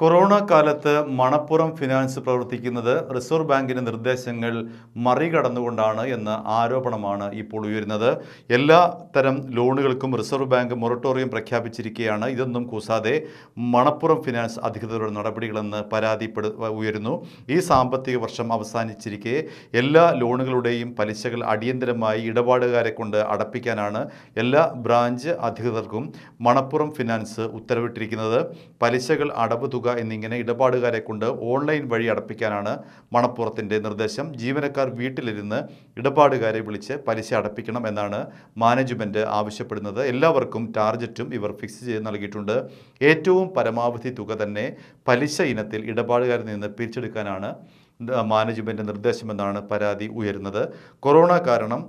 corona കാലത്ത് Manappuram finance പ്രവർത്തിക്കുന്നത് reserve ബാങ്കിൻ്റെ നിർദ്ദേശങ്ങൾ മറികടന്നുകൊണ്ടാണ് എന്ന ആരോപണമാണ് ഇപ്പോൾ ഉയരുന്നത് എല്ലാ തരം ലോണുകൾക്കും റിസർവ് ബാങ്ക് മൊറട്ടോറിയം പ്രഖ്യാപിച്ചിരിക്കുകയാണ് ഇതൊന്നും കൂസാതെ മണപ്പുറം ഫിനാൻസ് അധികൃതരുടെ നടപടികളെന്ന് പരാതിപ്പെടു ഉയരുന്നു ഈ സാമ്പത്തിക വർഷം അവസാനിച്ചിരിക്കെ എല്ലാ ലോണുകളുടെയും പലിശകൾ അടിയന്തരമായി ഇടപാടുകാരെ കൊണ്ട് അടപ്പിക്കാനാണ് എല്ലാ ബ്രാഞ്ച് അധികൃതർക്കും മണപ്പുറം ഫിനാൻസ് ഉത്തരവിട്ടിരിക്കുന്നത് പലിശകൾ അടവ് തുക എന്നിങ്ങനെ ഇടപാടുകാരെ കൊണ്ട് ഓൺലൈൻ വഴി അടപ്പിക്കാനാണ് മണപ്പുറത്തിൻ്റെ നിർദ്ദേശം ജീവനക്കാർ വീട്ടിലിരുന്ന് ഇടപാടുകാരെ വിളിച്ച് പലിശ അടപ്പിക്കണം എന്നാണ് മാനേജ്മെൻറ്റ് ആവശ്യപ്പെടുന്നത് എല്ലാവർക്കും ടാർജറ്റും ഇവർ ഫിക്സ് ചെയ്ത് നൽകിയിട്ടുണ്ട് ഏറ്റവും പരമാവധി തുക തന്നെ പലിശ ഇനത്തിൽ ഇടപാടുകാരിൽ നിന്ന് പിരിച്ചെടുക്കാനാണ് മാനേജ്മെൻറ്റ് നിർദ്ദേശമെന്നാണ് പരാതി ഉയരുന്നത് കൊറോണ കാരണം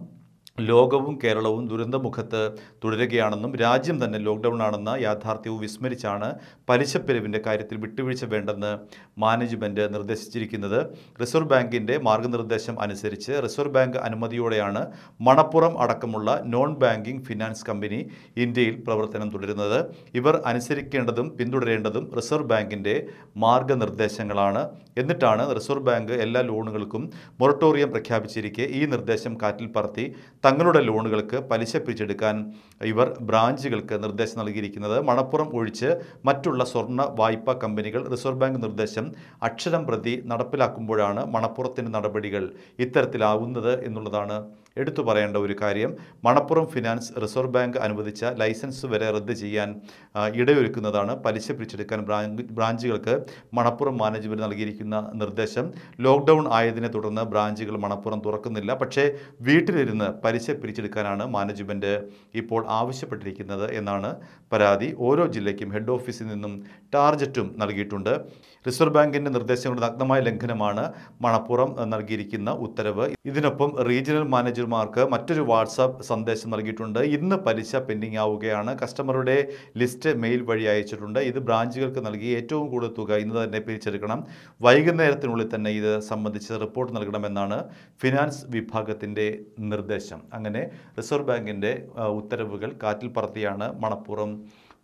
ലോകവും കേരളവും ദുരന്തമുഖത്ത് തുടരുകയാണെന്നും രാജ്യം തന്നെ ലോക്ക്ഡൌൺ ആണെന്ന യാഥാർത്ഥ്യവും വിസ്മരിച്ചാണ് പലിശപ്പിരിവിൻ്റെ കാര്യത്തിൽ വിട്ടുവീഴ്ച വേണ്ടെന്ന് മാനേജ്മെൻറ്റ് നിർദ്ദേശിച്ചിരിക്കുന്നത് റിസർവ് ബാങ്കിൻ്റെ മാർഗനിർദ്ദേശം അനുസരിച്ച് റിസർവ് ബാങ്ക് അനുമതിയോടെയാണ് മണപ്പുറം അടക്കമുള്ള നോൺ ബാങ്കിംഗ് ഫിനാൻസ് കമ്പനി ഇന്ത്യയിൽ പ്രവർത്തനം തുടരുന്നത് ഇവർ അനുസരിക്കേണ്ടതും പിന്തുടരേണ്ടതും റിസർവ് ബാങ്കിൻ്റെ മാർഗനിർദ്ദേശങ്ങളാണ് എന്നിട്ടാണ് റിസർവ് ബാങ്ക് എല്ലാ ലോണുകൾക്കും മൊറട്ടോറിയം പ്രഖ്യാപിച്ചിരിക്കെ ഈ നിർദ്ദേശം കാറ്റിൽ പറത്തി തങ്ങളുടെ ലോണുകൾക്ക് പലിശ പിരിച്ചെടുക്കാൻ ഇവർ ബ്രാഞ്ചുകൾക്ക് നിർദ്ദേശം നൽകിയിരിക്കുന്നത് മണപ്പുറം ഒഴിച്ച് മറ്റുള്ള സ്വർണ്ണ വായ്പാ കമ്പനികൾ റിസർവ് ബാങ്ക് നിർദ്ദേശം അക്ഷരം പ്രതി നടപ്പിലാക്കുമ്പോഴാണ് മണപ്പുറത്തിൻ്റെ നടപടികൾ ഇത്തരത്തിലാവുന്നത് എന്നുള്ളതാണ് എടുത്തു പറയേണ്ട ഒരു കാര്യം മണപ്പുറം ഫിനാൻസ് റിസർവ് ബാങ്ക് അനുവദിച്ച ലൈസൻസ് വരെ റദ്ദ് ചെയ്യാൻ ഇടയൊരുക്കുന്നതാണ് പലിശ പിരിച്ചെടുക്കാൻ ബ്രാഞ്ചുകൾക്ക് മണപ്പുറം മാനേജ്മെൻറ്റ് നൽകിയിരിക്കുന്ന നിർദ്ദേശം ലോക്ക്ഡൗൺ ആയതിനെ തുടർന്ന് ബ്രാഞ്ചുകൾ മണപ്പുറം തുറക്കുന്നില്ല പക്ഷേ വീട്ടിലിരുന്ന് പലിശ പിരിച്ചെടുക്കാനാണ് മാനേജ്മെൻറ്റ് ഇപ്പോൾ ആവശ്യപ്പെട്ടിരിക്കുന്നത് എന്നാണ് പരാതി ഓരോ ജില്ലയ്ക്കും ഹെഡ് ഓഫീസിൽ നിന്നും ടാർജറ്റും നൽകിയിട്ടുണ്ട് റിസർവ് ബാങ്കിൻ്റെ നിർദ്ദേശങ്ങളുടെ നഗ്നമായ ലംഘനമാണ് മണപ്പുറം നൽകിയിരിക്കുന്ന ഉത്തരവ് ഇതിനൊപ്പം റീജിയണൽ മാനേജർമാർക്ക് മറ്റൊരു വാട്സാപ്പ് സന്ദേശം നൽകിയിട്ടുണ്ട് ഇന്ന് പലിശ പെൻഡിംഗ് ആവുകയാണ് കസ്റ്റമറുടെ ലിസ്റ്റ് മെയിൽ വഴി അയച്ചിട്ടുണ്ട് ഇത് ബ്രാഞ്ചുകൾക്ക് നൽകി ഏറ്റവും കൂടുതൽ തുക ഇന്ന് തന്നെ പിരിച്ചെടുക്കണം വൈകുന്നേരത്തിനുള്ളിൽ തന്നെ ഇത് സംബന്ധിച്ച് റിപ്പോർട്ട് നൽകണമെന്നാണ് ഫിനാൻസ് വിഭാഗത്തിൻ്റെ നിർദ്ദേശം അങ്ങനെ റിസർവ് ബാങ്കിൻ്റെ ഉത്തരവുകൾ കാറ്റിൽ പറത്തിയാണ് മണപ്പുറം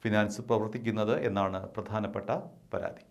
ഫിനാൻസ് പ്രവർത്തിക്കുന്നത് എന്നാണ് പ്രധാനപ്പെട്ട പരാതി